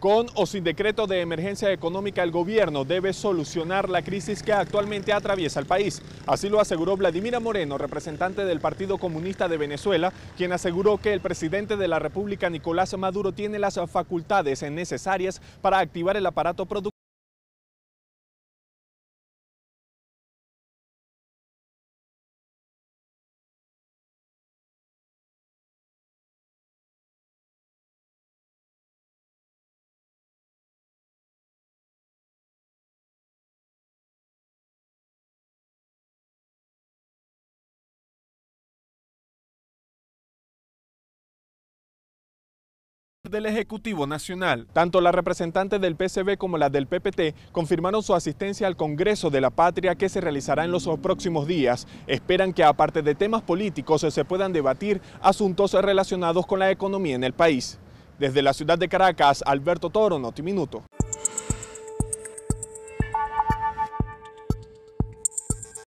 Con o sin decreto de emergencia económica, el gobierno debe solucionar la crisis que actualmente atraviesa el país. Así lo aseguró Vladimir Moreno, representante del Partido Comunista de Venezuela, quien aseguró que el presidente de la República, Nicolás Maduro, tiene las facultades necesarias para activar el aparato productivo del Ejecutivo Nacional. Tanto la representante del PCB como la del PPT confirmaron su asistencia al Congreso de la Patria que se realizará en los próximos días. Esperan que aparte de temas políticos se puedan debatir asuntos relacionados con la economía en el país. Desde la ciudad de Caracas, Alberto Toro, Notiminuto.